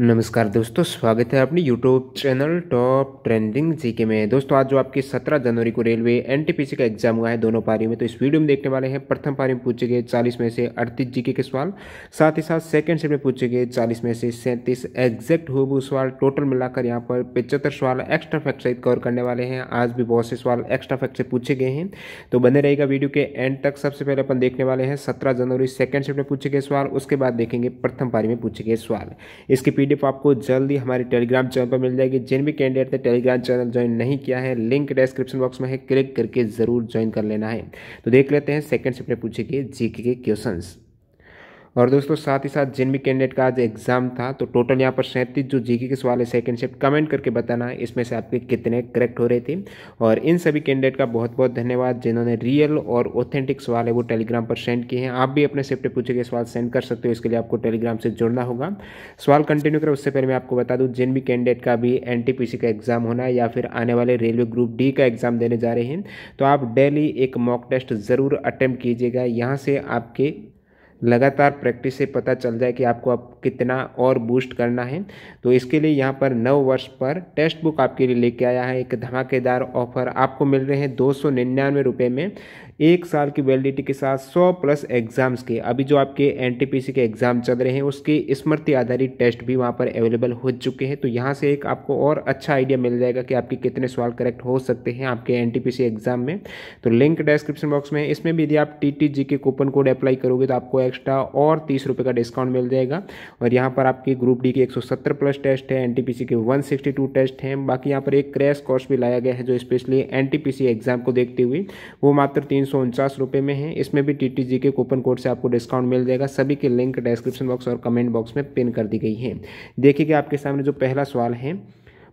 नमस्कार दोस्तों स्वागत है अपनी YouTube channel top trending GK में दोस्तों आज जो आपके 17 जनवरी को रेलवे एनटीपीसी का एग्जाम हुआ है दोनों पारी में तो इस वीडियो में देखने वाले हैं प्रथम पारी में पूछे गए 40 में से अड़तीस जीके के सवाल साथ ही साथ सेकंड सेट में पूछे गए 40 में से सैंतीस एग्जैक्ट हो सवाल टोटल मिलाकर यहाँ पर पिचहत्तर सवाल एक्स्ट्रा फैक्ट सहित कवर करने वाले हैं आज भी बहुत से सवाल एक्स्ट्रा फैक्ट से पूछे गए हैं तो बने रहेगा वीडियो के एंड तक सबसे पहले अपन देखने वाले हैं सत्रह जनवरी सेकेंड सेट में पूछे गए सवाल उसके बाद देखेंगे प्रथम पारी में पूछे गए सवाल इसके पीडीएफ आपको जल्दी हमारे टेलीग्राम चैनल पर मिल जाएगी जिन भी कैंडिडेट ने टेलीग्राम चैनल ज्वाइन नहीं किया है लिंक डिस्क्रिप्शन बॉक्स में है क्लिक करके ज़रूर ज्वाइन कर लेना है तो देख लेते हैं सेकंड शिफ्ट में पूछे गए जीके के क्वेश्चंस और दोस्तों साथ ही साथ जिन भी कैंडिडेट का आज एग्जाम था तो टोटल यहाँ पर सैंतीस जो जीके के सवाल है सेकंड शिफ्ट कमेंट करके बताना इसमें से आपके कितने करेक्ट हो रहे थे और इन सभी कैंडिडेट का बहुत बहुत धन्यवाद जिन्होंने रियल और ऑथेंटिक सवाल है वो टेलीग्राम पर सेंड किए हैं आप भी अपने शिफ्ट पूछे गए सवाल सेंड कर सकते हो इसके लिए आपको टेलीग्राम से जुड़ना होगा सवाल कंटिन्यू करें उससे पहले मैं आपको बता दूँ जिन भी कैंडिडेट का भी एन का एग्जाम होना है या फिर आने वाले रेलवे ग्रुप डी का एग्जाम देने जा रहे हैं तो आप डेली एक मॉक टेस्ट ज़रूर अटैम्प्ट कीजिएगा यहाँ से आपके लगातार प्रैक्टिस से पता चल जाए कि आपको अब कितना और बूस्ट करना है तो इसके लिए यहाँ पर नव वर्ष पर टेक्स्ट बुक आपके लिए लेके आया है एक धमाकेदार ऑफर आपको मिल रहे हैं दो सौ निन्यानवे रुपये में एक साल की वैलिडिटी के साथ सौ प्लस एग्जाम्स के अभी जो आपके एन के एग्ज़ाम चल रहे हैं उसके स्मृति आधारित टेस्ट भी वहाँ पर अवेलेबल हो चुके हैं तो यहाँ से एक आपको और अच्छा आइडिया मिल जाएगा कि आपके कितने सवाल करेक्ट हो सकते हैं आपके एन एग्ज़ाम में तो लिंक डिस्क्रिप्शन बॉक्स में इसमें भी यदि आप टी जी के कूपन कोड अप्लाई करोगे तो आपको एक्स्ट्रा और तीस रुपये का डिस्काउंट मिल जाएगा और यहाँ पर आपकी ग्रुप डी के एक प्लस टेस्ट है एन के वन टेस्ट हैं बाकी यहाँ पर एक क्रैश कोर्स भी लाया गया है जो स्पेशली एन एग्ज़ाम को देखते हुए वो मात्र तीन सौ उनचास रुपये में है इसमें भी टी टी जी के कूपन कोड से आपको डिस्काउंट मिल जाएगा सभी के लिंक डिस्क्रिप्शन बॉक्स और कमेंट बॉक्स में पिन कर दी गई है देखिए कि आपके सामने जो पहला सवाल है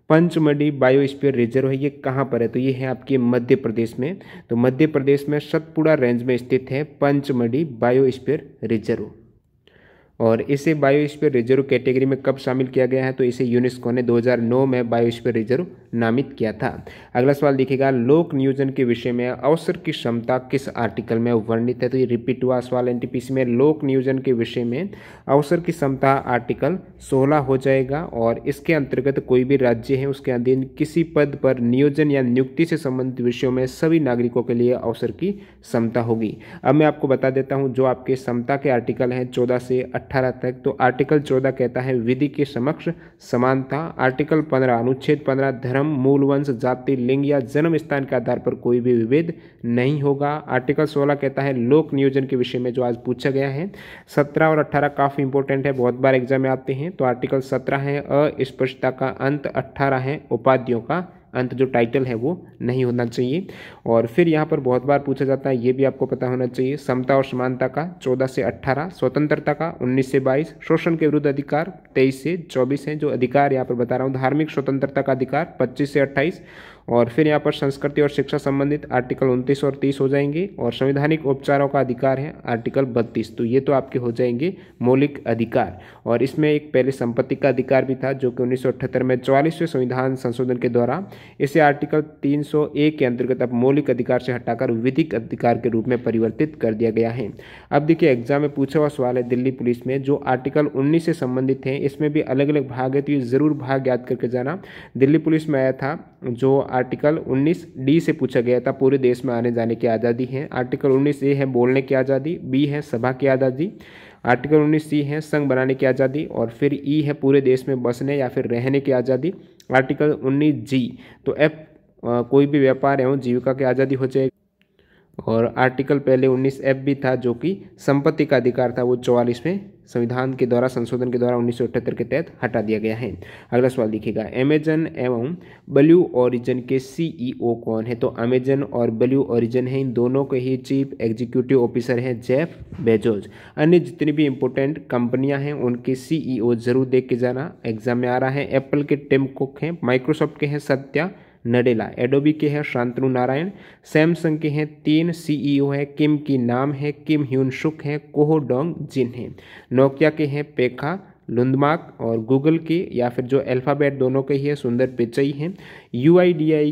पंचमढ़ी बायोस्फीयर रिजर्व है ये कहाँ पर है तो ये है आपके मध्य प्रदेश में तो मध्य प्रदेश में सतपुड़ा रेंज में स्थित है पंचमढ़ी बायोस्फीयर रिजर्व और इसे बायोस्फीयर रिजर्व कैटेगरी में कब शामिल किया गया है तो इसे यूनेस्को ने 2009 में बायोस्फीयर रिजर्व नामित किया था अगला सवाल देखिएगा लोक नियोजन के विषय में अवसर की क्षमता किस आर्टिकल में वर्णित है तो ये रिपीट हुआ सवाल एन में लोक नियोजन के विषय में अवसर की क्षमता आर्टिकल 16 हो जाएगा और इसके अंतर्गत कोई भी राज्य है उसके अधीन किसी पद पर नियोजन या नियुक्ति से संबंधित विषयों में सभी नागरिकों के लिए अवसर की क्षमता होगी अब मैं आपको बता देता हूँ जो आपके क्षमता के आर्टिकल हैं चौदह से अट्ठारह तक तो आर्टिकल चौदह कहता है विधि के समक्ष समानता आर्टिकल पंद्रह अनुच्छेद पंद्रह धर्म धर्म मूल वंश जाति लिंग या जन्म स्थान के आधार पर कोई भी विभेद नहीं होगा आर्टिकल 16 कहता है लोक नियोजन के विषय में जो आज पूछा गया है 17 और 18 काफ़ी इंपोर्टेंट है बहुत बार एग्जाम में आते हैं तो आर्टिकल 17 है अस्पष्टता का अंत 18 है उपाधियों का अंत जो टाइटल है वो नहीं होना चाहिए और फिर यहाँ पर बहुत बार पूछा जाता है ये भी आपको पता होना चाहिए समता और समानता का चौदह से अट्ठारह स्वतंत्रता का उन्नीस से बाईस शोषण के विरुद्ध अधिकार तेईस से चौबीस हैं जो अधिकार यहाँ पर बता रहा हूँ धार्मिक स्वतंत्रता का अधिकार पच्चीस से अट्ठाईस और फिर यहाँ पर संस्कृति और शिक्षा संबंधित आर्टिकल उनतीस और तीस हो जाएंगे और संवैधानिक उपचारों का अधिकार है आर्टिकल बत्तीस तो ये तो आपके हो जाएंगे मौलिक अधिकार और इसमें एक पहले संपत्ति का अधिकार भी था जो कि उन्नीस में चौवालीसवें संविधान संशोधन के द्वारा इसे आर्टिकल तीन के अंतर्गत अब मौलिक अधिकार से हटाकर विधिक अधिकार के रूप में परिवर्तित कर दिया गया है अब देखिए एग्जाम में पूछा हुआ सवाल है दिल्ली पुलिस में जो आर्टिकल उन्नीस से संबंधित हैं इसमें भी अलग अलग भाग है तो ये ज़रूर भाग याद करके जाना दिल्ली पुलिस में आया था जो आर्टिकल 19 डी से पूछा गया था पूरे देश में आने जाने की आज़ादी है आर्टिकल 19 ए है बोलने की आज़ादी बी है सभा की आज़ादी आर्टिकल 19 सी है संघ बनाने की आज़ादी और फिर ई e है पूरे देश में बसने या फिर रहने की आज़ादी आर्टिकल 19 जी तो एफ कोई भी व्यापार एवं जीविका की आज़ादी हो जाएगी और आर्टिकल पहले 19 एफ भी था जो कि संपत्ति का अधिकार था वो चौवालीस में संविधान के द्वारा संशोधन के द्वारा उन्नीस के तहत हटा दिया गया है अगला सवाल देखिएगा अमेजन एवं ब्लू ओरिजन के सीईओ e कौन है तो अमेजन और ब्लू ओरिजन है इन दोनों के ही चीफ एग्जीक्यूटिव ऑफिसर हैं जेफ बेजोज अन्य जितनी भी इंपॉर्टेंट कंपनियां हैं उनके सीईओ e जरूर देख के जाना एग्जाम में आ रहा है एप्पल के टिम कुक हैं माइक्रोसॉफ्ट के हैं सत्या नडेला एडोबी के हैं शांतनु नारायण सैमसंग के हैं तीन सीईओ e हैं किम की नाम है किम ह्यून शुक हैं कोहो डोंग जिन हैं नोकिया के हैं पेखा लुंदमाक और गूगल के या फिर जो अल्फ़ाबेट दोनों के ही है सुंदर पिचई हैं यू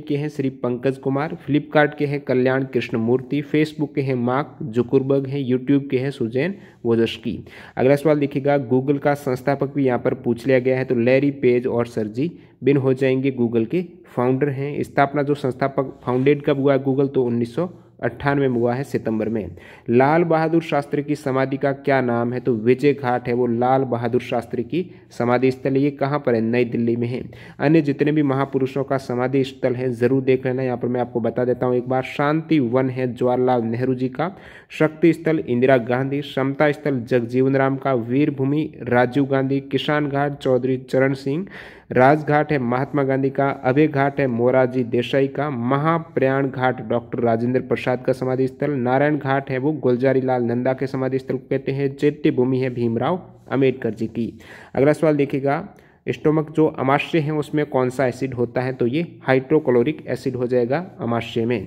के हैं श्री पंकज कुमार फ्लिपकार्ट के हैं कल्याण कृष्ण मूर्ति फेसबुक के हैं मार्क जुकुरबर्ग हैं यूट्यूब के हैं सुजैन वोजस्की अगला सवाल देखिएगा गूगल का संस्थापक भी यहाँ पर पूछ लिया गया है तो लैरी पेज और सरजी बिन हो जाएंगे गूगल के फाउंडर हैं स्थापना जो संस्थापक फाउंडेड कब हुआ है गूगल तो उन्नीस अट्ठानवे में हुआ है सितंबर में लाल बहादुर शास्त्री की समाधि का क्या नाम है तो विजय घाट है वो लाल बहादुर शास्त्री की समाधि स्थल ये कहाँ पर है नई दिल्ली में है अन्य जितने भी महापुरुषों का समाधि स्थल है जरूर देख लेना यहाँ पर मैं आपको बता देता हूँ एक बार शांति वन है जवाहरलाल नेहरू जी का शक्ति स्थल इंदिरा गांधी समता स्थल जगजीवन राम का वीरभूमि राजीव गांधी किसान घाट चौधरी चरण सिंह राजघाट है महात्मा गांधी का अभय घाट है मोरारजी देसाई का महाप्रयाण घाट डॉक्टर राजेंद्र प्रसाद का समाधि स्थल नारायण घाट है वो गुलजारी लाल नंदा के समाधि स्थल को कहते हैं चैत्य भूमि है भीमराव अम्बेडकर जी की अगला सवाल देखिएगा स्टोमक जो अमाश्य है उसमें कौन सा एसिड होता है तो ये हाइड्रोक्लोरिक एसिड हो जाएगा अमाश्य में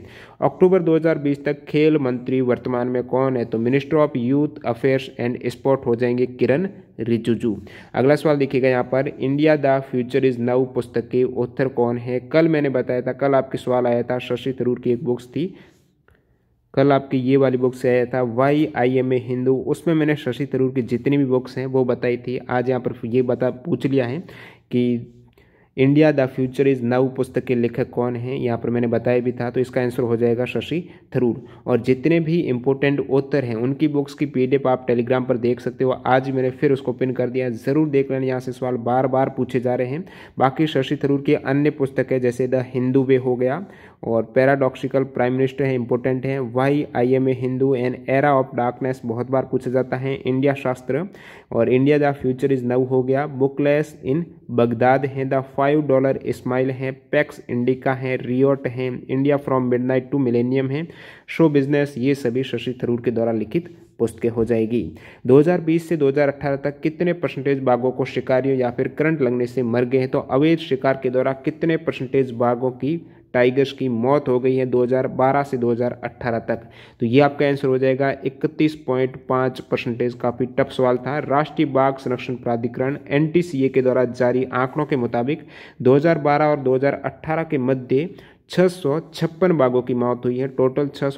अक्टूबर 2020 तक खेल मंत्री वर्तमान में कौन है तो minister of youth affairs and sport हो जाएंगे किरण रिजिजू अगला सवाल देखिएगा यहाँ पर इंडिया द फ्यूचर इज नव पुस्तक के ऑथर कौन है कल मैंने बताया था कल आपके सवाल आया था शशि थरूर की एक बुक्स थी कल आपकी ये वाली बुक से आया था why I am a Hindu उसमें मैंने शशि थरूर की जितनी भी बुक्स हैं वो बताई थी आज यहाँ पर ये बता पूछ लिया है कि इंडिया द फ्यूचर इज़ नव पुस्तक के लेखक कौन हैं यहाँ पर मैंने बताया भी था तो इसका आंसर हो जाएगा शशि थरूर और जितने भी इंपॉर्टेंट ऑथर हैं उनकी बुक्स की पी आप टेलीग्राम पर देख सकते हो आज मैंने फिर उसको पिन कर दिया ज़रूर देख लेना यहाँ से सवाल बार बार पूछे जा रहे हैं बाकी शशि थरूर की अन्य पुस्तक जैसे द हिंदू वे हो गया और पैराडॉक्सिकल प्राइम मिनिस्टर हैं इंपॉर्टेंट हैं why I am a Hindu an era of darkness बहुत बार पूछा जाता है इंडिया शास्त्र और इंडिया द फ्यूचर इज नव हो गया बुकलेस इन बगदाद हैं द फाइव डॉलर स्माइल हैं पैक्स इंडिका हैं रियोट हैं India from mid to millennium है शो बिजनेस ये सभी शशि थरूर के द्वारा लिखित पुस्तकें हो जाएगी 2020 से 2018 तक कितने परसेंटेज बाघों को शिकारियों या फिर करंट लगने से मर गए हैं तो अवैध शिकार के द्वारा कितने परसेंटेज बाघों की टाइगर्स की मौत हो गई है 2012 से 2018 तक तो ये आपका आंसर हो जाएगा 31.5 परसेंटेज काफ़ी टफ सवाल था राष्ट्रीय बाघ संरक्षण प्राधिकरण एन के द्वारा जारी आंकड़ों के मुताबिक 2012 और 2018 के मध्य छः बाघों की मौत हुई है टोटल छः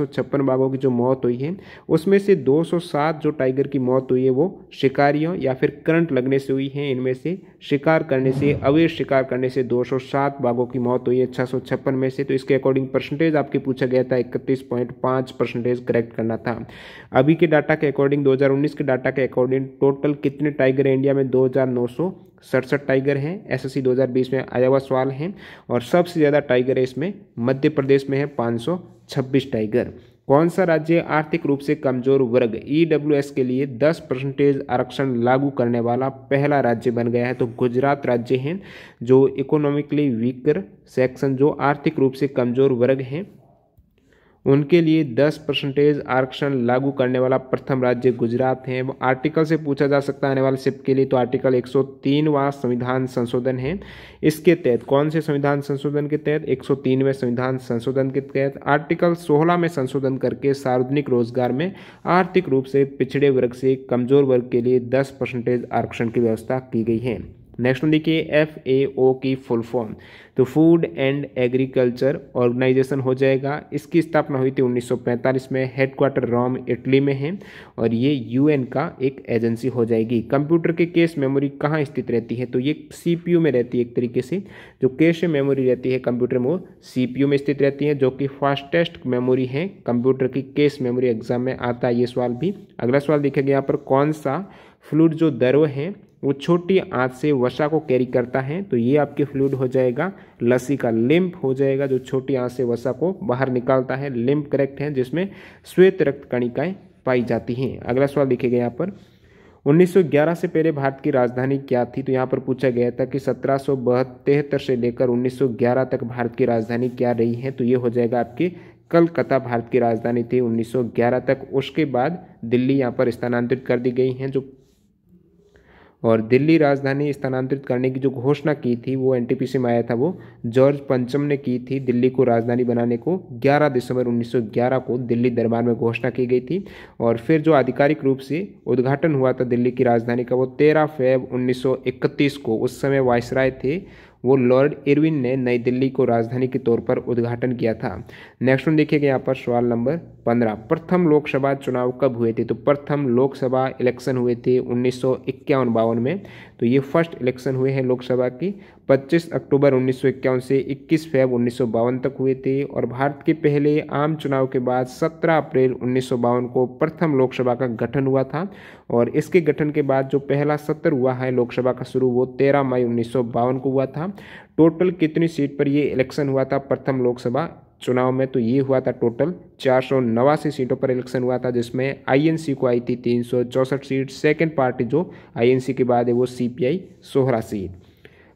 बाघों की जो मौत हुई है उसमें से 207 जो टाइगर की मौत हुई है वो शिकारियों या फिर करंट लगने से हुई है इनमें से शिकार करने से अवैध शिकार करने से 207 बाघों की मौत हुई है छः में से तो इसके अकॉर्डिंग परसेंटेज आपके पूछा गया था इकतीस परसेंटेज करेक्ट करना था अभी के डाटा के अकॉर्डिंग दो के डाटा के अकॉर्डिंग टोटल कितने टाइगर इंडिया में दो सड़सठ टाइगर हैं एस एस में आया हुआ सवाल है और सबसे ज़्यादा टाइगर है इसमें मध्य प्रदेश में है 526 टाइगर कौन सा राज्य आर्थिक रूप से कमजोर वर्ग ई e के लिए 10 परसेंटेज आरक्षण लागू करने वाला पहला राज्य बन गया है तो गुजरात राज्य हैं जो इकोनॉमिकली वीकर सेक्शन जो आर्थिक रूप से कमजोर वर्ग हैं उनके लिए 10 परसेंटेज आरक्षण लागू करने वाला प्रथम राज्य गुजरात है आर्टिकल से पूछा जा सकता है आने वाले सिप के लिए तो आर्टिकल 103वां संविधान संशोधन है इसके तहत कौन से संविधान संशोधन के तहत 103वें संविधान संशोधन के तहत आर्टिकल 16 में संशोधन करके सार्वजनिक रोजगार में आर्थिक रूप से पिछड़े वर्ग से कमजोर वर्ग के लिए दस आरक्षण की व्यवस्था की गई है नेक्स्ट वन देखिए एफ ए ओ की फुल फॉर्म तो फूड एंड एग्रीकल्चर ऑर्गेनाइजेशन हो जाएगा इसकी स्थापना हुई थी 1945 में हेडक्वार्टर रोम इटली में है और ये यूएन का एक एजेंसी हो जाएगी कंप्यूटर के केस मेमोरी कहाँ स्थित रहती है तो ये सीपीयू में रहती है एक तरीके से जो केश मेमोरी रहती है कंप्यूटर में वो सीपीयू में स्थित रहती है जो कि फास्टेस्ट मेमोरी है कंप्यूटर की केस मेमोरी एग्जाम में आता है ये सवाल भी अगला सवाल देखेगा यहाँ पर कौन सा फ्लूड जो दरो है वो छोटी आँच से वसा को कैरी करता है तो ये आपके फ्लूड हो जाएगा लसी का लिम्प हो जाएगा जो छोटी आँच से वसा को बाहर निकालता है लिम्प करेक्ट है जिसमें श्वेत रक्त कणिकाएँ पाई जाती हैं अगला सवाल लिखेगा यहाँ पर 1911 से पहले भारत की राजधानी क्या थी तो यहाँ पर पूछा गया था कि सत्रह से लेकर 1911 तक भारत की राजधानी क्या रही है तो ये हो जाएगा आपकी कलकत्ता भारत की राजधानी थी 1911 तक उसके बाद दिल्ली यहाँ पर स्थानांतरित कर दी गई है जो और दिल्ली राजधानी स्थानांतरित करने की जो घोषणा की थी वो एनटीपीसी में आया था वो जॉर्ज पंचम ने की थी दिल्ली को राजधानी बनाने को 11 दिसंबर 1911 को दिल्ली दरबार में घोषणा की गई थी और फिर जो आधिकारिक रूप से उद्घाटन हुआ था दिल्ली की राजधानी का वो तेरह फेब 1931 को उस समय वायसराय थे वो लॉर्ड इरविन ने नई दिल्ली को राजधानी के तौर पर उद्घाटन किया था नेक्स्ट वन देखिएगा यहाँ पर सवाल नंबर पंद्रह प्रथम लोकसभा चुनाव कब हुए थे तो प्रथम लोकसभा इलेक्शन हुए थे उन्नीस सौ में तो ये फर्स्ट इलेक्शन हुए हैं लोकसभा की 25 अक्टूबर उन्नीस से 21 फेब उन्नीस तक हुए थे और भारत के पहले आम चुनाव के बाद 17 अप्रैल उन्नीस को प्रथम लोकसभा का गठन हुआ था और इसके गठन के बाद जो पहला सत्र हुआ है लोकसभा का शुरू वो 13 मई उन्नीस को हुआ था टोटल कितनी सीट पर ये इलेक्शन हुआ था प्रथम लोकसभा चुनाव में तो ये हुआ था टोटल चार सौ नवासी सीटों पर इलेक्शन हुआ था जिसमें आईएनसी को आई थी तीन सौ चौंसठ सीट सेकेंड पार्टी जो आईएनसी के बाद है वो सीपीआई सोहरा सीट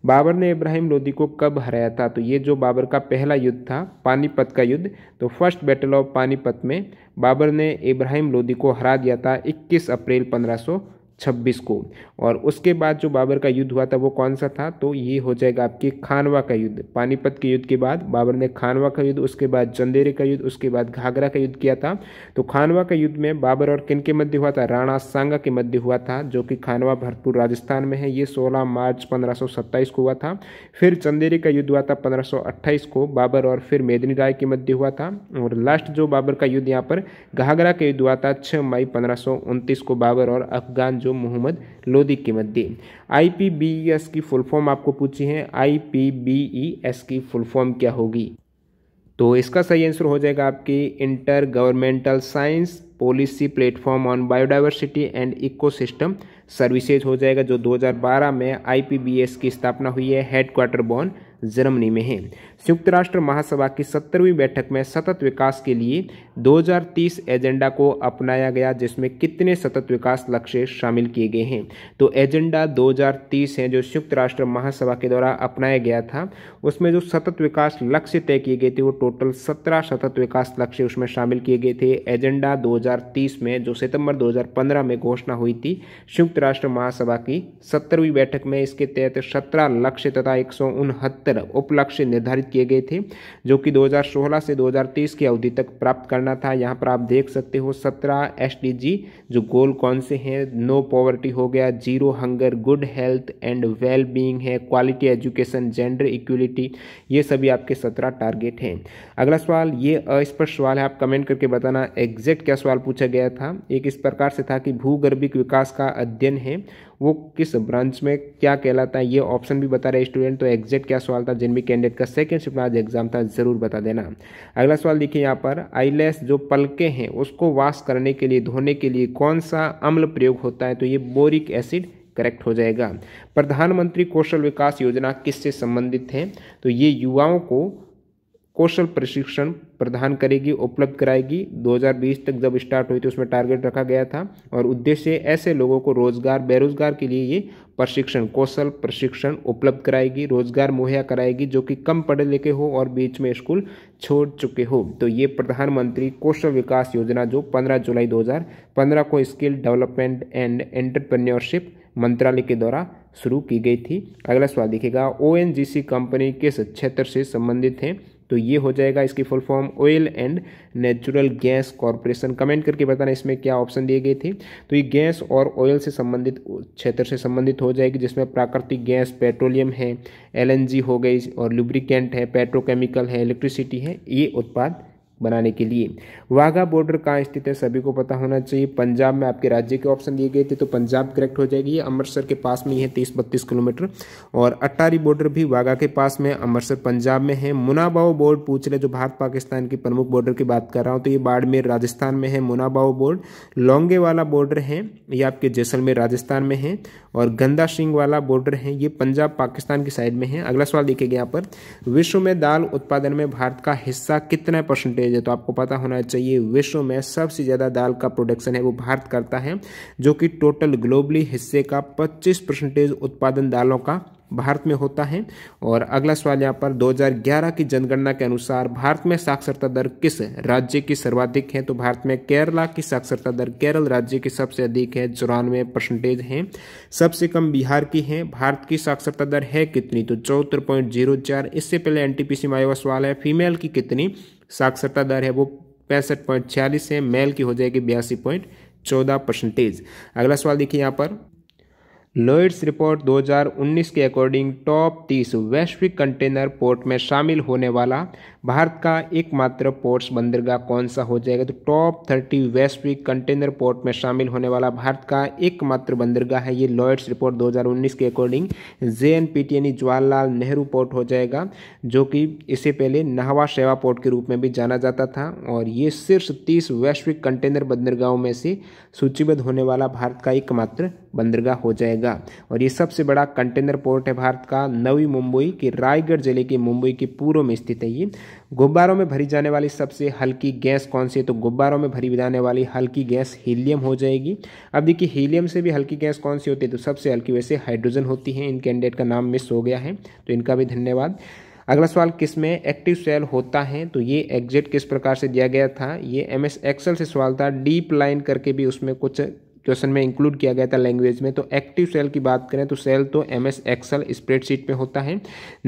बाबर ने इब्राहिम लोदी को कब हराया था तो ये जो बाबर का पहला युद्ध था पानीपत का युद्ध तो फर्स्ट बैटल ऑफ पानीपत में बाबर ने इब्राहिम लोदी को हरा दिया था 21 अप्रैल पंद्रह छब्बीस को और उसके बाद जो बाबर का युद्ध हुआ था वो कौन सा था तो ये हो जाएगा आपके खानवा का युद्ध पानीपत के युद्ध के बाद बाबर ने खानवा का युद्ध उसके बाद जंदेरे का युद्ध उसके बाद घाघरा का युद्ध किया था तो खानवा का युद्ध में बाबर और किन के मध्य हुआ था राणा सांगा के मध्य हुआ था जो कि खानवा भरपूर राजस्थान में है ये सोलह मार्च पंद्रह को हुआ था फिर चंदेरी का युद्ध हुआ था पंद्रह को बाबर और फिर मेदनी राय के मध्य हुआ था और लास्ट जो बाबर का युद्ध यहाँ पर घाघरा का युद्ध हुआ था छः मई पंद्रह को बाबर और अफगान जो मोहम्मद लोदी की मत दी आई की फुल फॉर्म आपको पूछी है I P B E S की फुल फॉर्म क्या होगी तो इसका सही आंसर हो जाएगा आपकी intergovernmental science policy platform on biodiversity and ecosystem services हो जाएगा जो 2012 में आईपीबीएस e की स्थापना हुई है हेडक्वार्टर बॉर्न जर्मनी में है संयुक्त राष्ट्र महासभा की सत्तरवीं बैठक में सतत विकास के लिए 2030 एजेंडा को अपनाया गया जिसमें कितने सतत विकास लक्ष्य शामिल किए गए हैं तो एजेंडा 2030 है जो संयुक्त राष्ट्र महासभा के द्वारा अपनाया गया था उसमें जो सतत विकास लक्ष्य तय किए गए थे वो टोटल सत्रह सतत विकास लक्ष्य उसमें शामिल किए गए थे एजेंडा दो में जो सितंबर दो में घोषणा हुई थी संयुक्त राष्ट्र महासभा की सत्तरवीं बैठक में इसके तहत सत्रह लक्ष्य तथा एक उपलक्ष्य निर्धारित किए गए थे जो कि 2016 से 2030 की अवधि तक प्राप्त करना था यहाँ पर आप देख सकते हो 17 एस जो गोल कौन से हैं नो पॉवर्टी हो गया zero hunger good health and well being है क्वालिटी एजुकेशन जेंडर इक्वलिटी ये सभी आपके सत्रह टारगेट हैं अगला सवाल ये अस्पष्ट सवाल है आप कमेंट करके बताना एग्जैक्ट क्या सवाल पूछा गया था एक इस प्रकार से था कि भूगर्भिक विकास का अध्ययन है वो किस ब्रांच में क्या कहलाता है ये ऑप्शन भी बता रहे स्टूडेंट तो एग्जैक्ट क्या सवाल था जिनमें कैंडिडेट का सेकेंड शिफ्ट आज एग्जाम था ज़रूर बता देना अगला सवाल देखिए यहाँ पर आईलेस जो पलके हैं उसको वाश करने के लिए धोने के लिए कौन सा अम्ल प्रयोग होता है तो ये बोरिक एसिड करेक्ट हो जाएगा प्रधानमंत्री कौशल विकास योजना किससे संबंधित है तो ये युवाओं को कौशल प्रशिक्षण प्रदान करेगी उपलब्ध कराएगी 2020 तक जब स्टार्ट हुई थी उसमें टारगेट रखा गया था और उद्देश्य ऐसे लोगों को रोजगार बेरोजगार के लिए ये प्रशिक्षण कौशल प्रशिक्षण उपलब्ध कराएगी रोजगार मुहैया कराएगी जो कि कम पढ़े लिखे हो और बीच में स्कूल छोड़ चुके हो तो ये प्रधानमंत्री कौशल विकास योजना जो पंद्रह जुलाई दो को स्किल डेवलपमेंट एंड एंटरप्रेन्योरशिप मंत्रालय के द्वारा शुरू की गई थी अगला सवाल देखिएगा ओ कंपनी किस क्षेत्र से संबंधित हैं तो ये हो जाएगा इसकी full form oil and natural gas corporation comment करके बताना इसमें क्या ऑप्शन दिए गए थे तो ये गैस और ऑयल से संबंधित क्षेत्र से संबंधित हो जाएगी जिसमें प्राकृतिक गैस पेट्रोलियम है एलएनजी हो गई और लुब्रिकेंट है पेट्रोकेमिकल है इलेक्ट्रिसिटी है ये उत्पाद बनाने के लिए वाघा बॉर्डर कहाँ स्थित है सभी को पता होना चाहिए पंजाब में आपके राज्य के ऑप्शन दिए गए थे तो पंजाब करेक्ट हो जाएगी अमृतसर के पास में ही है तीस बत्तीस किलोमीटर और अट्टारी बॉर्डर भी वाघा के पास में अमृतसर पंजाब में है मुनाबाओ बोर्ड पूछ रहे जो भारत पाकिस्तान की प्रमुख बॉर्डर की बात कर रहा हूँ तो ये बाड़मेर राजस्थान में है मुनाबाओ बोर्ड लोंगे वाला बॉर्डर है ये आपके जैसलमेर राजस्थान में है और गंदा सिंह वाला बॉर्डर है ये पंजाब पाकिस्तान की साइड में है अगला सवाल देखेगा यहाँ पर विश्व में दाल उत्पादन में भारत का हिस्सा कितना परसेंटेज भेजे तो आपको पता होना चाहिए विश्व में सबसे ज़्यादा दाल का प्रोडक्शन है वो भारत करता है जो कि टोटल ग्लोबली हिस्से का पच्चीस परसेंटेज उत्पादन दालों का भारत में होता है और अगला सवाल यहाँ पर 2011 की जनगणना के अनुसार भारत में साक्षरता दर किस राज्य की सर्वाधिक है तो भारत में केरला की साक्षरता दर केरल राज्य की सबसे अधिक है चौरानवे परसेंटेज है सबसे कम बिहार की है भारत की साक्षरता दर है कितनी तो चौहत्तर पॉइंट जीरो चार इससे पहले एन टी सवाल है फीमेल की कितनी साक्षरता दर है वो पैंसठ पॉइंट छियालीस है मेल की हो जाएगी बयासी पॉइंट चौदह परसेंटेज अगला सवाल देखिए यहाँ पर लॉयड्स रिपोर्ट 2019 के अकॉर्डिंग टॉप 30 वैश्विक कंटेनर पोर्ट में शामिल होने वाला भारत का एकमात्र पोर्ट्स बंदरगाह कौन सा हो जाएगा तो टॉप 30 वैश्विक कंटेनर पोर्ट में शामिल होने वाला भारत का एकमात्र बंदरगाह है ये लॉयड्स रिपोर्ट 2019 के according J N P T यानी जवाहरलाल नेहरू पोर्ट हो जाएगा जो कि इससे पहले नहवा सेवा पोर्ट के रूप में भी जाना जाता था और ये शीर्ष तीस वैश्विक कंटेनर बंदरगाहों में से सूचीबद्ध होने वाला भारत का एकमात्र बंदरगाह हो जाएगा और ये सबसे बड़ा कंटेनर पोर्ट है भारत का नवी मुंबई के रायगढ़ जिले के मुंबई के पूर्व में स्थित है ये गुब्बारों में भरी जाने वाली सबसे हल्की गैस कौन सी है तो गुब्बारों में भरी जाने वाली हल्की गैस हीलियम हो जाएगी अब देखिए हीलियम से भी हल्की गैस कौन सी होती है तो सबसे हल्की वैसे हाइड्रोजन होती है इन कैंडिडेट का नाम मिस हो गया है तो इनका भी धन्यवाद अगला सवाल किस में एक्टिव सेल होता है तो ये एग्जिट किस प्रकार से दिया गया था ये एम एस एक्सल से सवाल था डीप लाइन करके भी उसमें कुछ क्वेश्चन में इंक्लूड किया गया था लैंग्वेज में तो एक्टिव सेल की बात करें तो सेल तो एम एस एक्सल स्प्रेडशीट में होता है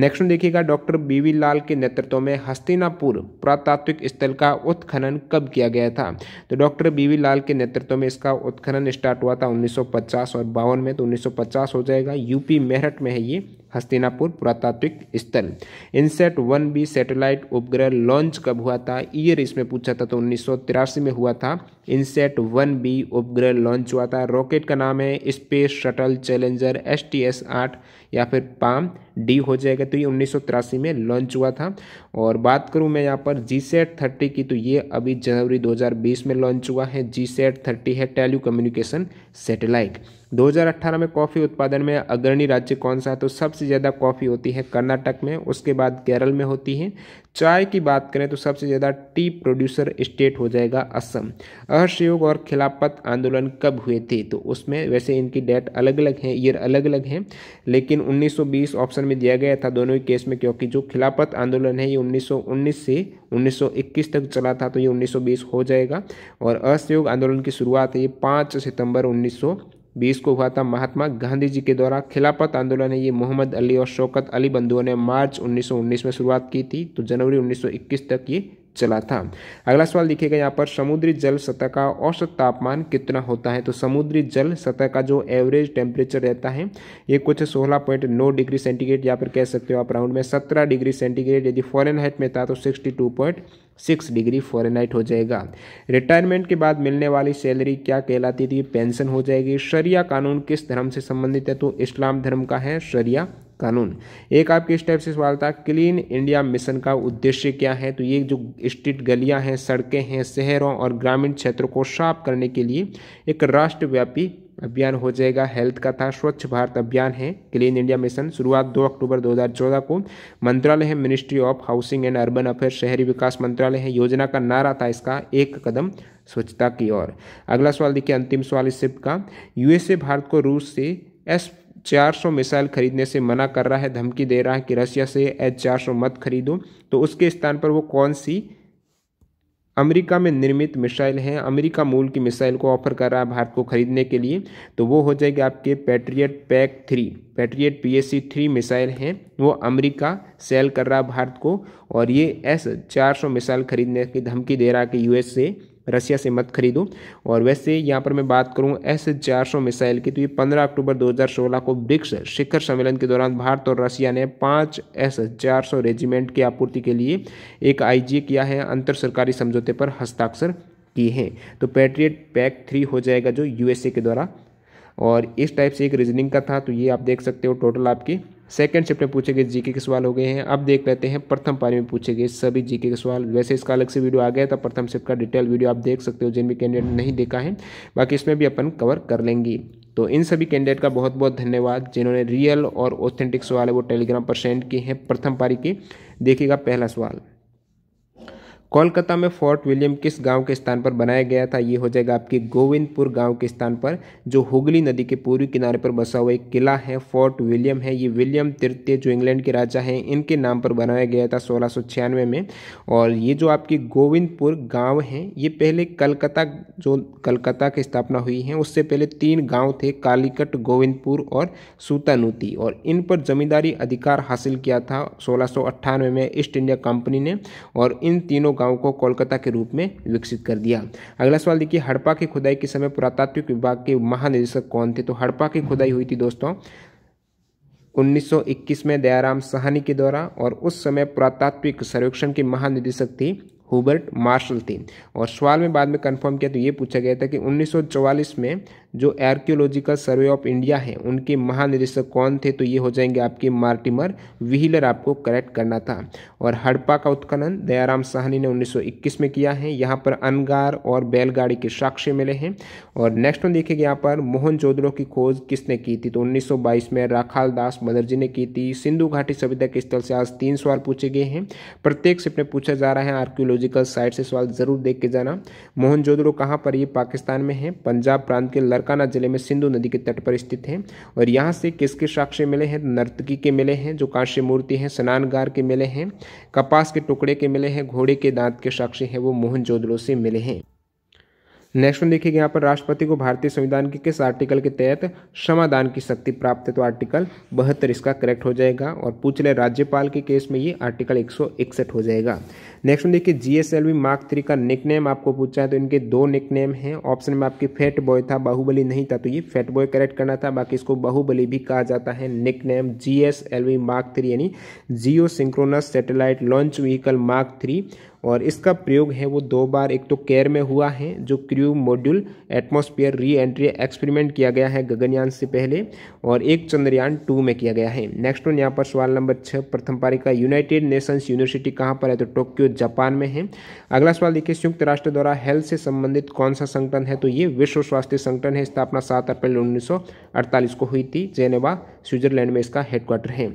नेक्स्ट में देखिएगा डॉक्टर बी वी लाल के नेतृत्व में हस्तिनापुर पुरातात्विक स्थल का उत्खनन कब किया गया था तो डॉक्टर बी वी लाल के नेतृत्व में इसका उत्खनन स्टार्ट हुआ था 1950 और बावन में तो 1950 हो जाएगा यूपी मेरठ में है ये हस्तिनापुर पुरातात्विक स्थल इनसेट वन बी सैटेलाइट उपग्रह लॉन्च कब हुआ था ईयर इसमें पूछा था तो उन्नीस में हुआ था इनसेट वन बी उपग्रह लॉन्च हुआ था रॉकेट का नाम है space shuttle Challenger S T S आठ या फिर पाम डी हो जाएगा तो ये उन्नीस में लॉन्च हुआ था और बात करूँ मैं यहाँ पर जी सेट थर्टी की तो ये अभी जनवरी 2020 में लॉन्च हुआ है जी सेट थर्टी है कम्युनिकेशन सेटेलाइट 2018 में कॉफ़ी उत्पादन में अग्रणी राज्य कौन सा है तो सबसे ज़्यादा कॉफ़ी होती है कर्नाटक में उसके बाद केरल में होती है चाय की बात करें तो सबसे ज़्यादा टी प्रोड्यूसर स्टेट हो जाएगा असम असहयोग और खिलाफत आंदोलन कब हुए थे तो उसमें वैसे इनकी डेट अलग अलग है ईयर अलग अलग हैं लेकिन 1920 ऑप्शन में दिया गया था दोनों ही केस में क्योंकि जो खिलाफत आंदोलन है ये 1919 से 1921 तक चला था तो ये 1920 हो जाएगा और असहयोग आंदोलन की शुरुआत है ये पाँच सितंबर उन्नीस बीस को हुआ था महात्मा गांधी जी के द्वारा खिलाफत आंदोलन है ये मोहम्मद अली और शौकत अली बंधुओं ने मार्च 1919 में शुरुआत की थी तो जनवरी 1921 तक ये चला था अगला सवाल देखिएगा यहाँ पर समुद्री जल सतह का औसत तापमान कितना होता है तो समुद्री जल सतह का जो एवरेज टेम्परेचर रहता है ये कुछ सोलह पॉइंट नौ डिग्री सेंटीग्रेड या फिर कह सकते हो आप राउंड में सत्रह डिग्री सेंटीग्रेड यदि फॉरन हाइट में था तो sixty two point six degree height हो जाएगा रिटायरमेंट के बाद मिलने वाली सैलरी क्या कहलाती थी पेंशन हो जाएगी शरिया कानून किस धर्म से संबंधित है तो इस्लाम धर्म का है शरिया कानून एक आपके इस टाइप से सवाल था क्लीन इंडिया मिशन का उद्देश्य क्या है तो ये जो स्ट्रीट गलियां हैं सड़कें हैं शहरों और ग्रामीण क्षेत्रों को साफ करने के लिए एक राष्ट्रव्यापी अभियान हो जाएगा हेल्थ का था स्वच्छ भारत अभियान है क्लीन इंडिया मिशन शुरुआत 2 अक्टूबर 2014 को मंत्रालय है ministry of housing and urban affair शहरी विकास मंत्रालय है योजना का नारा था इसका एक कदम स्वच्छता की ओर अगला सवाल देखिए अंतिम सवाल इस शिप का यूएसए भारत को रूस से एस 400 मिसाइल खरीदने से मना कर रहा है धमकी दे रहा है कि रशिया से एच सौ मत खरीदो तो उसके स्थान पर वो कौन सी अमेरिका में निर्मित मिसाइल हैं अमेरिका मूल की मिसाइल को ऑफर कर रहा है भारत को खरीदने के लिए तो वो हो जाएगी आपके Patriot PAC three Patriot P S C three missile हैं वो अमेरिका सेल कर रहा है भारत को और ये एस चार सौ मिसाइल खरीदने की धमकी दे रहा है कि यूएस से रशिया से मत खरीदो और वैसे यहाँ पर मैं बात करूँ एस चार सौ मिसाइल की तो ये पंद्रह अक्टूबर 2016 को ब्रिक्स शिखर सम्मेलन के दौरान भारत और रशिया ने पाँच एस चार सौ रेजिमेंट की आपूर्ति के लिए एक आईजी किया है अंतर सरकारी समझौते पर हस्ताक्षर किए हैं तो पैट्रियट पैक थ्री हो जाएगा जो यूएसए के द्वारा और इस टाइप से एक रीजनिंग का था तो ये आप देख सकते हो टोटल आपके सेकेंड शिफ्ट में पूछे गए जीके के सवाल हो गए हैं अब देख लेते हैं प्रथम पारी में पूछे गए सभी जीके के सवाल वैसे इसका अलग से वीडियो आ गया था प्रथम शिफ्ट का डिटेल वीडियो आप देख सकते हो जिन भी कैंडिडेट नहीं देखा है बाकी इसमें भी अपन कवर कर लेंगे तो इन सभी कैंडिडेट का बहुत बहुत धन्यवाद जिन्होंने रियल और ऑथेंटिक सवाल है वो टेलीग्राम पर सेंड किए हैं प्रथम पारी के देखिएगा पहला सवाल कोलकाता में फोर्ट विलियम किस गांव के स्थान पर बनाया गया था ये हो जाएगा आपके गोविंदपुर गांव के स्थान पर जो हुगली नदी के पूर्वी किनारे पर बसा हुआ एक किला है फोर्ट विलियम है ये विलियम तृतीय जो इंग्लैंड के राजा हैं इनके नाम पर बनाया गया था सोलह में और ये जो आपकी गोविंदपुर गाँव हैं ये पहले कलकत्ता जो कलकत्ता की स्थापना हुई है उससे पहले तीन गाँव थे कालीकट गोविंदपुर और सूतानुती और इन पर जमींदारी अधिकार हासिल किया था सोलह में ईस्ट इंडिया कंपनी ने और इन तीनों गांव को कोलकाता के रूप में विकसित कर दिया अगला सवाल देखिए हड़प्पा की खुदाई के समय पुरातात्विक विभाग के महानिदेशक कौन थे तो हड़प्पा की खुदाई हुई थी दोस्तों 1921 में दयाराम सहानी के द्वारा और उस समय पुरातात्विक सर्वेक्षण के महानिदेशक थे हुबर्ट मार्शल थे और सवाल में बाद में कंफर्म किया तो ये पूछा गया था कि 1944 में जो आर्क्योलॉजिकल सर्वे ऑफ इंडिया है उनके महानिदेशक कौन थे तो ये हो जाएंगे आपके मार्टिमर व्हीलर आपको करेक्ट करना था और हड़प्पा का उत्खनन दयाराम साहनी ने 1921 में किया है यहाँ पर अनगार और बैलगाड़ी के साक्ष्य मिले हैं और नेक्स्ट में देखिए यहाँ पर मोहन की खोज किसने की थी तो उन्नीस में राखाल दास बनर्जी ने की थी सिंधु घाटी सभ्यता के स्थल से आज तीन सवाल पूछे गए हैं प्रत्येक शिफ्ट में पूछा जा रहा है आर्क्योलॉजिकल साइट से सवाल जरूर देख के जाना मोहन जोदड़ो कहाँ पर ये पाकिस्तान में है पंजाब प्रांत के लर नरकाना जिले में सिंधु नदी के तट पर स्थित है और यहाँ से किसके साक्ष्य मिले हैं नर्तकी के मिले हैं जो कांस्य मूर्ति हैं स्नानगार के मिले हैं कपास के टुकड़े के मिले हैं घोड़े के दांत के साक्ष्य हैं वो मोहन से मिले हैं नेक्स्ट में देखिए यहाँ पर राष्ट्रपति को भारतीय संविधान के किस आर्टिकल के तहत क्षमादान की शक्ति प्राप्त है तो आर्टिकल बहत्तर इसका करेक्ट हो जाएगा और पूछ ले राज्यपाल के केस में ये आर्टिकल एक हो जाएगा नेक्स्ट में देखिए G S L V mark three का निक नेम आपको पूछा है तो इनके दो निक नेम हैं ऑप्शन में आपके फैट बॉय था बाहुबली नहीं था तो ये फैट बॉय करेक्ट करना था बाकी इसको बाहुबली भी कहा जाता है nickname G S L V mark three यानी geosynchronous satellite launch vehicle mark three और इसका प्रयोग है वो दो बार एक तो केयर में हुआ है जो crew module atmosphere reentry experiment किया गया है गगनयान से पहले और एक चंद्रयान टू में किया गया है नेक्स्ट वन यहाँ पर सवाल नंबर छः प्रथम पारी का यूनाइटेड नेशंस यूनिवर्सिटी कहाँ पर है तो टोक्यो जापान में है अगला सवाल देखिए संयुक्त राष्ट्र द्वारा हेल्थ से संबंधित कौन सा संगठन है तो ये विश्व स्वास्थ्य संगठन है स्थापना सात अप्रैल उन्नीस को हुई थी जेनेवा स्विट्जरलैंड में इसका हेडक्वार्टर है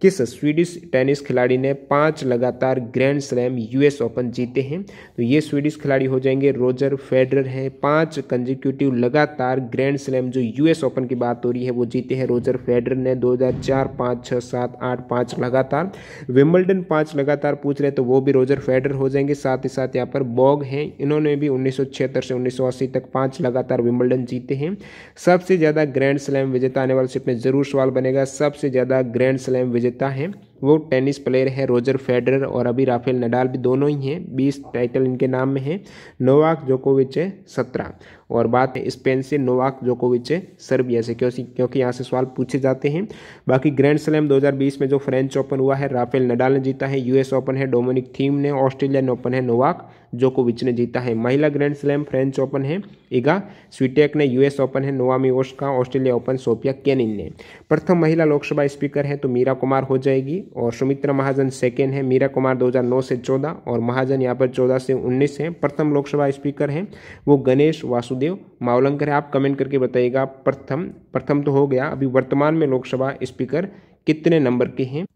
किस स्वीडिश टेनिस खिलाड़ी ने पांच लगातार ग्रैंड स्लैम यूएस ओपन जीते हैं तो ये स्वीडिश खिलाड़ी हो जाएंगे रोजर फेडरर हैं पांच कंजिक्यूटिव लगातार ग्रैंड स्लैम जो यूएस ओपन की बात हो रही है वो जीते हैं रोजर फेडरर ने 2004 पाँच छः सात आठ पाँच लगातार विम्बलडन पांच लगातार पूछ रहे हैं तो वो भी रोजर फेडरर हो जाएंगे साथ ही साथ यहाँ पर बॉग हैं इन्होंने भी उन्नीस से उन्नीस तक पाँच लगातार विम्बलडन जीते हैं सबसे ज़्यादा ग्रैंड स्लैम विजेता आने वाले में ज़रूर सवाल बनेगा सबसे ज़्यादा ग्रैंड स्लैम विजेता हैं वो टेनिस प्लेयर हैं रोजर फेडरर और अभी राफेल नडाल भी दोनों ही हैं बीस टाइटल इनके नाम में हैं नोवाक जोकोविच है सत्रह और बात है स्पेन से नोवाक जोकोविच है सर्बिया से क्योंकि क्योंकि यहाँ से सवाल पूछे जाते हैं बाकी ग्रैंड स्लैम 2020 में जो फ्रेंच ओपन हुआ है राफेल नडाल ने जीता है यूएस ओपन है डोमिनिक थीम ने ऑस्ट्रेलियन ओपन है नोवाक जोकोविच ने जीता है महिला ग्रैंड स्लैम फ्रेंच ओपन है इगा स्वीटेक ने यूएस ओपन है Naomi Osaka Australia Open Sofia Kenin ने प्रथम महिला लोकसभा स्पीकर है तो मीरा कुमार हो जाएगी और सुमित्रा महाजन सेकेंड है मीरा कुमार 2009 से 14 और महाजन यहाँ पर 14 से 19 हैं प्रथम लोकसभा स्पीकर हैं वो गणेश वासुदेव मावलंकर है आप कमेंट करके बताइएगा प्रथम प्रथम तो हो गया अभी वर्तमान में लोकसभा स्पीकर कितने नंबर के हैं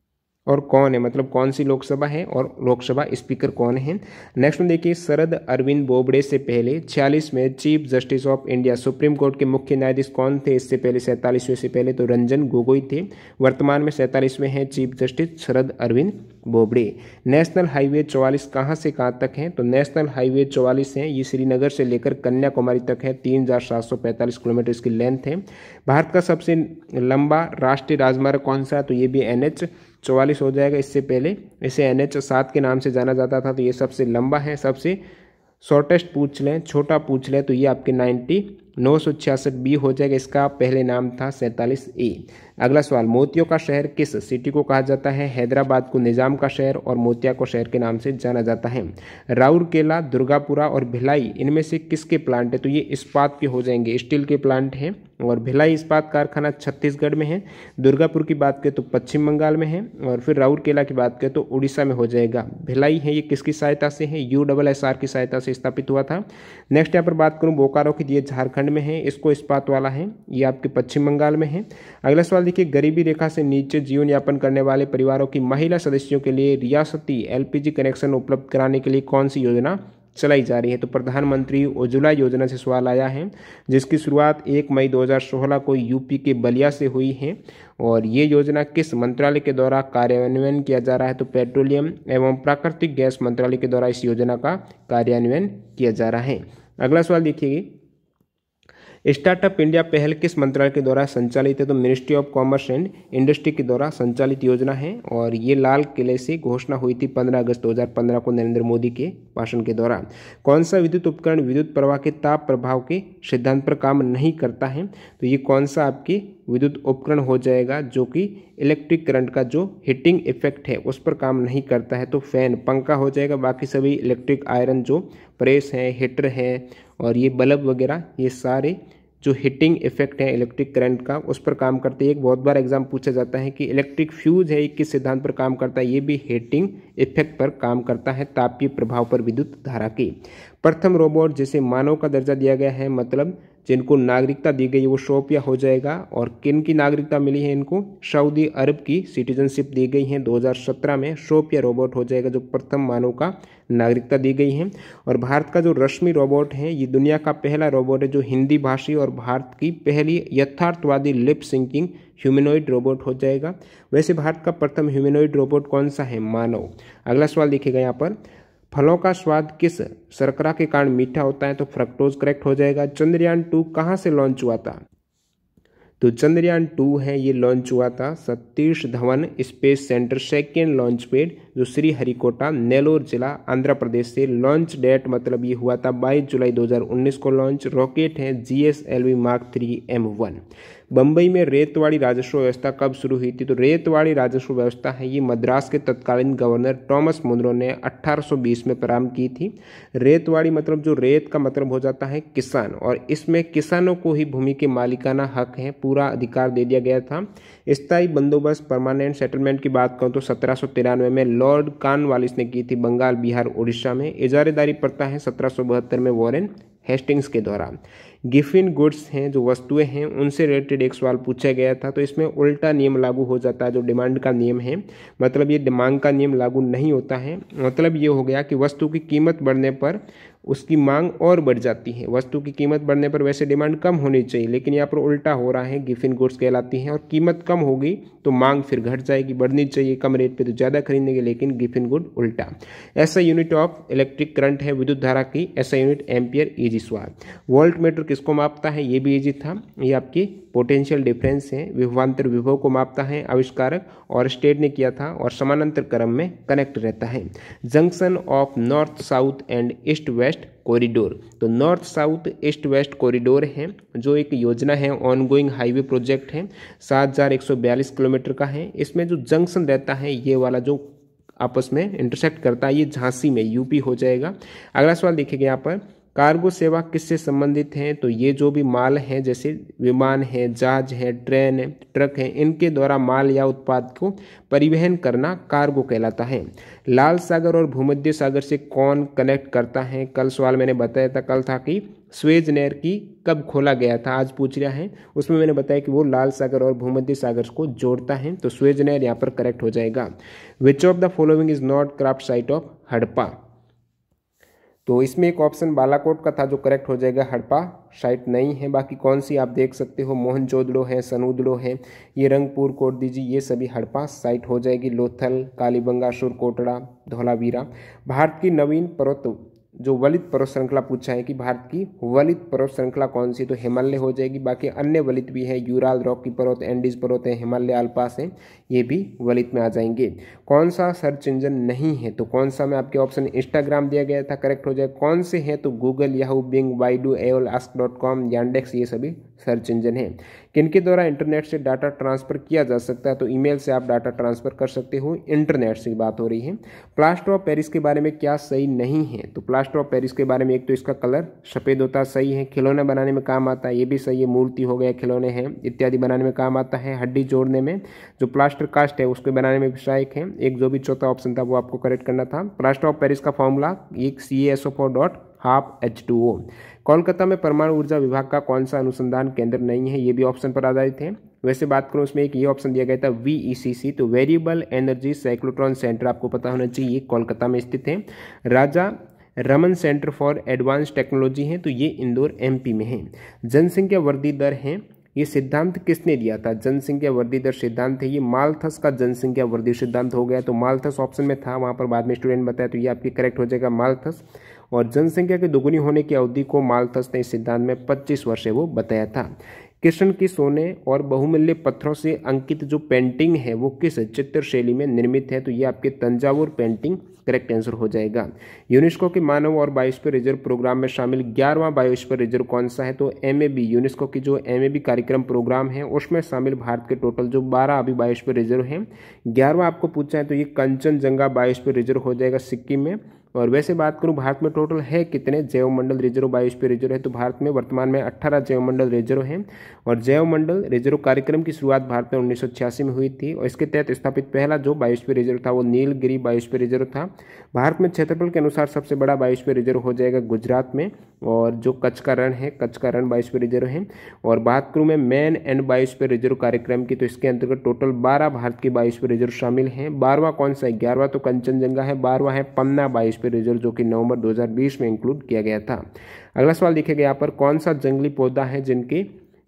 और कौन है मतलब कौन सी लोकसभा है और लोकसभा स्पीकर कौन है नेक्स्ट में देखिए शरद अरविंद बोबड़े से पहले छियालीस में chief justice of India supreme court के मुख्य न्यायाधीश कौन थे इससे पहले सैंतालीसवें से पहले तो रंजन गोगोई थे वर्तमान में सैंतालीसवें हैं chief justice Sharad Arvind Bobde national highway चौवालीस कहाँ से कहाँ तक है तो नेशनल हाईवे चौवालीस है ये श्रीनगर से लेकर कन्याकुमारी तक है तीन किलोमीटर इसकी लेंथ है भारत का सबसे लंबा राष्ट्रीय राजमार्ग कौन सा तो ये भी एन चौवालीस हो जाएगा इससे पहले इसे एन एच सात के नाम से जाना जाता था तो ये सबसे लंबा है सबसे शॉर्टेस्ट पूछ लें छोटा पूछ लें तो ये आपके नाइन्टी नौ सौ छियासठ बी हो जाएगा इसका पहले नाम था सैंतालीस ए अगला सवाल मोतियों का शहर किस सिटी को कहा जाता है हैदराबाद को निज़ाम का शहर और मोतिया को शहर के नाम से जाना जाता है राउरकेला दुर्गापुरा और भिलाई इनमें से किसके प्लांट है तो ये इस्पात के हो जाएंगे स्टील के प्लांट हैं और भिलाई इस्पात कारखाना छत्तीसगढ़ में है दुर्गापुर की बात करें तो पश्चिम बंगाल में है और फिर राउरकेला की बात करें तो उड़ीसा में हो जाएगा भिलाई है ये किसकी सहायता से है यू डबल एस आर की सहायता से स्थापित हुआ था नेक्स्ट यहाँ पर बात करूँ बोकारो की ये झारखंड में है इसको इस्पात वाला है ये आपके पश्चिम बंगाल में है अगला सवाल देखिए गरीबी रेखा से नीचे जीवन यापन करने वाले परिवारों की महिला सदस्यों के लिए रियासती एल कनेक्शन उपलब्ध कराने के लिए कौन सी योजना चलाई जा रही है तो प्रधानमंत्री उज्ज्वला योजना से सवाल आया है जिसकी शुरुआत 1 मई 2016 को यूपी के बलिया से हुई है और ये योजना किस मंत्रालय के द्वारा कार्यान्वयन किया जा रहा है तो पेट्रोलियम एवं प्राकृतिक गैस मंत्रालय के द्वारा इस योजना का कार्यान्वयन किया जा रहा है अगला सवाल देखिए स्टार्टअप इंडिया पहल किस मंत्रालय के द्वारा संचालित है तो ministry of commerce and industry के द्वारा संचालित योजना है और ये लाल किले से घोषणा हुई थी 15 अगस्त 2015 को नरेंद्र मोदी के भाषण के द्वारा कौन सा विद्युत उपकरण विद्युत प्रवाह के ताप प्रभाव के सिद्धांत पर काम नहीं करता है तो ये कौन सा आपके विद्युत उपकरण हो जाएगा जो कि इलेक्ट्रिक करंट का जो हीटिंग इफेक्ट है उस पर काम नहीं करता है तो फैन पंखा हो जाएगा बाकी सभी इलेक्ट्रिक आयरन जो प्रेस हैं हीटर हैं और ये बल्ब वगैरह ये सारे जो हीटिंग इफेक्ट है इलेक्ट्रिक करंट का उस पर काम करते हैं एक बहुत बार एग्जाम पूछा जाता है कि इलेक्ट्रिक फ्यूज है किस सिद्धांत पर काम करता है ये भी हीटिंग इफेक्ट पर काम करता है तापीय प्रभाव पर विद्युत धारा के प्रथम रोबोट जिसे मानव का दर्जा दिया गया है मतलब जिनको नागरिकता दी गई वो शोपिया हो जाएगा और किन की नागरिकता मिली है इनको सऊदी अरब की सिटीजनशिप दी गई है 2017 में शोपिया रोबोट हो जाएगा जो प्रथम मानव का नागरिकता दी गई है और भारत का जो रश्मि रोबोट है ये दुनिया का पहला रोबोट है जो हिंदी भाषी और भारत की पहली यथार्थवादी लिप सिंकिंग ह्यूमेनोइड रोबोट हो जाएगा वैसे भारत का प्रथम ह्यूमेनोइड रोबोट कौन सा है मानव अगला सवाल देखिएगा यहाँ पर फलों का स्वाद किस शर्करा के कारण मीठा होता है तो फ्रक्टोज करेक्ट हो जाएगा चंद्रयान टू कहाँ से लॉन्च हुआ था तो चंद्रयान टू है ये लॉन्च हुआ था Satish Dhawan space centre second launch pad जो श्री हरिकोटा नेलोर जिला आंध्र प्रदेश से लॉन्च डेट मतलब ये हुआ था 22 जुलाई 2019 को लॉन्च रॉकेट है G S L V mark three M one Bombay में रेतवाड़ी राजस्व व्यवस्था कब शुरू हुई थी तो रेतवाड़ी राजस्व व्यवस्था है ये मद्रास के तत्कालीन गवर्नर टॉमस मुनरो ने 1820 में प्रारंभ की थी रेतवाड़ी मतलब जो रेत का मतलब हो जाता है किसान और इसमें किसानों को ही भूमि के मालिकाना हक है पूरा अधिकार दे दिया गया था स्थायी बंदोबस्त परमानेंट सेटलमेंट की बात करूँ तो सत्रह में लॉर्ड कान वालिस ने की थी बंगाल बिहार उड़ीसा में इजारेदारी पड़ता है सत्रह में वॉरेन हेस्टिंग्स के द्वारा गिफिन गुड्स हैं जो वस्तुएं हैं उनसे रिलेटेड एक सवाल पूछा गया था तो इसमें उल्टा नियम लागू हो जाता है जो डिमांड का नियम है मतलब ये डिमांड का नियम लागू नहीं होता है मतलब ये हो गया कि वस्तु की कीमत बढ़ने पर उसकी मांग और बढ़ जाती है वस्तु की कीमत बढ़ने पर वैसे डिमांड कम होनी चाहिए लेकिन यहाँ पर उल्टा हो रहा है गिफिन गुड्स कहलाती हैं और कीमत कम होगी तो मांग फिर घट जाएगी बढ़नी चाहिए कम रेट पे तो ज़्यादा खरीदेंगे लेकिन गिफिन गुड उल्टा ऐसा यूनिट ऑफ इलेक्ट्रिक करंट है विद्युत धारा की ऐसा यूनिट एम्पियर एजी स्वार वोल्ट मीटर किसको मापता है ये भी ईजी था ये आपकी पोटेंशियल डिफरेंस है विभवान्तर विभव को मापता है आविष्कारक और स्टेट ने किया था और समानांतर क्रम में कनेक्ट रहता है junction of north south and east west west corridor तो north south east west corridor है जो एक योजना है ऑनगोइंग हाईवे प्रोजेक्ट है सात हज़ार एक सौ बयालीस किलोमीटर का है इसमें जो जंक्शन रहता है ये वाला जो आपस में इंटरसेक्ट करता है ये झांसी में यूपी हो जाएगा अगला सवाल देखिएगा यहाँ पर कार्गो सेवा किससे संबंधित हैं तो ये जो भी माल हैं जैसे विमान हैं जहाज है ट्रेन है ट्रक है इनके द्वारा माल या उत्पाद को परिवहन करना कार्गो कहलाता है लाल सागर और भूमध्य सागर से कौन कनेक्ट करता है कल सवाल मैंने बताया था कल था कि स्वेज नहर की कब खोला गया था आज पूछ रहा है उसमें मैंने बताया कि वो लाल सागर और भूमध्य सागर को जोड़ता है तो स्वेज नहर यहाँ पर करेक्ट हो जाएगा which of the following is not craft site of Harappa तो इसमें एक ऑप्शन बालाकोट का था जो करेक्ट हो जाएगा हड़पा साइट नहीं है बाकी कौन सी आप देख सकते हो मोहनजोदड़ो है सनूदड़ो है ये रंगपुर कोट दीजिए ये सभी हड़पा साइट हो जाएगी लोथल कालीबंगा सुरकोटड़ा धोलावीरा भारत की नवीन पर्वत जो वलित पर्वत श्रृंखला पूछा है कि भारत की वलित पर्वत श्रृंखला कौन सी तो हिमालय हो जाएगी बाकी अन्य वलित भी हैं यूराल रॉकी पर्वत एंडीज पर्वत है हिमालय आलपास हैं ये भी वलित में आ जाएंगे कौन सा सर्च इंजन नहीं है तो कौन सा में आपके ऑप्शन इंस्टाग्राम दिया गया था करेक्ट हो जाए कौन से हैं तो गूगल याहू बिंग डू एल आस्क डॉट कॉम ये सभी सर्च इंजन है किनके द्वारा इंटरनेट से डाटा ट्रांसफ़र किया जा सकता है तो ईमेल से आप डाटा ट्रांसफ़र कर सकते हो इंटरनेट से बात हो रही है प्लास्टर ऑफ पेरिस के बारे में क्या सही नहीं है तो प्लास्टर ऑफ पेरिस के बारे में एक तो इसका कलर सफ़ेद होता सही है खिलौने बनाने में काम आता है ये भी सही है मूर्ति हो गया खिलौने हैं इत्यादि बनाने में काम आता है हड्डी जोड़ने में जो प्लास्टर कास्ट है उसके बनाने में भी सहायक है एक जो भी चौथा ऑप्शन था वो आपको करेक्ट करना था प्लास्टर ऑफ पेरिस का फॉर्मूला एक C S O four dot half H two O Kolkata में परमाणु ऊर्जा विभाग का कौन सा अनुसंधान केंद्र नहीं है ये भी ऑप्शन पर आधारित है वैसे बात करूँ उसमें एक ये ऑप्शन दिया गया था वी e तो वेरिएबल एनर्जी साइक्लोट्रॉन सेंटर आपको पता होना चाहिए कोलकाता में स्थित है Raja Raman centre for advance technology है तो ये इंदौर एम में है जनसंख्या वृद्धि दर है ये सिद्धांत किसने दिया था जनसंख्या वृद्धि दर सिद्धांत है ये मालथस का जनसंख्या वृद्धि सिद्धांत हो गया तो मालथस ऑप्शन में था वहाँ पर बाद में स्टूडेंट बताया तो ये आपकी करेक्ट हो जाएगा मालथस और जनसंख्या के दोगुनी होने की अवधि को मालथस ने इस सिद्धांत में पच्चीस वर्ष वो बताया था कृष्ण की सोने और बहुमूल्य पत्थरों से अंकित जो पेंटिंग है वो किस चित्र शैली में निर्मित है तो ये आपके तंजावुर पेंटिंग करेक्ट आंसर हो जाएगा यूनेस्को के मानव और बायोस्फीयर रिजर्व प्रोग्राम में शामिल ग्यारहवां बायोस्फीयर रिजर्व कौन सा है तो एम यूनेस्को की जो एम कार्यक्रम प्रोग्राम है उसमें शामिल भारत के टोटल जो बारह अभी बायोस्फीयर रिजर्व हैं ग्यारहवा आपको पूछा है तो ये कंचनजंगा बायोस्फीयर रिजर्व हो जाएगा सिक्किम में और वैसे बात करूँ भारत में टोटल है कितने जैवमंडल रिजर्व बायोस्फीयर रिजर्व है तो भारत में वर्तमान में 18 जैवमंडल रिजर्व हैं और जैवमंडल रिजर्व कार्यक्रम की शुरुआत भारत में उन्नीस में हुई थी और इसके तहत स्थापित पहला जो बायोस्फीयर रिजर्व था वो नीलगिरी बायोस्फीयर रिजर्व था भारत में क्षेत्रफल के अनुसार सबसे बड़ा बायोस्फीयर रिजर्व हो जाएगा गुजरात में और जो कच्छ का रण है कच्छ का रण बायोस्फीयर रिजर्व है और बात करूँ मैं मैन एंड बायोस्फीयर रिजर्व कार्यक्रम की तो इसके अंतर्गत टोटल बारह भारत के बायोस्फीयर रिजर्व शामिल हैं बारहवा कौन सा है ग्यारहवा तो कंचनजंगा है बारहवा है पन्ना बायोस्फीयर रिजर्व जो कि नवंबर दो में इंक्लूड किया गया था अगला सवाल देखेगा यहाँ पर कौन सा जंगली पौधा है जिनके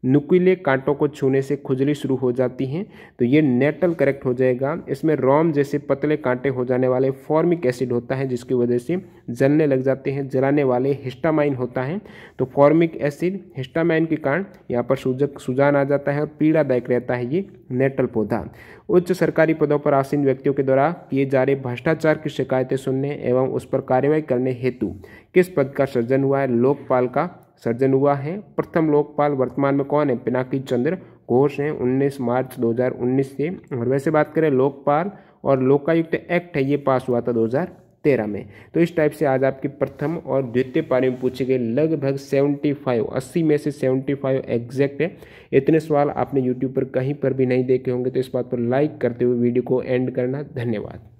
नुकीले कांटों को छूने से खुजली शुरू हो जाती है तो ये नेटल करेक्ट हो जाएगा इसमें रोम जैसे पतले कांटे हो जाने वाले फॉर्मिक एसिड होता है जिसकी वजह से जलने लग जाते हैं जलाने वाले हिस्टामाइन होता है तो फॉर्मिक एसिड हिस्टामाइन के कारण यहाँ पर सूजक सुजान आ जाता है और पीड़ादायक रहता है ये नेटल पौधा उच्च सरकारी पदों पर आसीन व्यक्तियों के द्वारा किए जा रहे भ्रष्टाचार की शिकायतें सुनने एवं उस पर कार्रवाई करने हेतु किस पद का सृजन हुआ है लोकपाल का सर्जन हुआ है प्रथम लोकपाल वर्तमान में कौन है पिनाकी चंद्र घोष हैं 19 मार्च 2019 से और वैसे बात करें लोकपाल और लोकायुक्त एक्ट है ये पास हुआ था 2013 में तो इस टाइप से आज आपकी प्रथम और द्वितीय पारी में पूछे गए लगभग 75 80 में से 75 एग्जैक्ट है इतने सवाल आपने यूट्यूब पर कहीं पर भी नहीं देखे होंगे तो इस बात पर लाइक करते हुए वीडियो को एंड करना धन्यवाद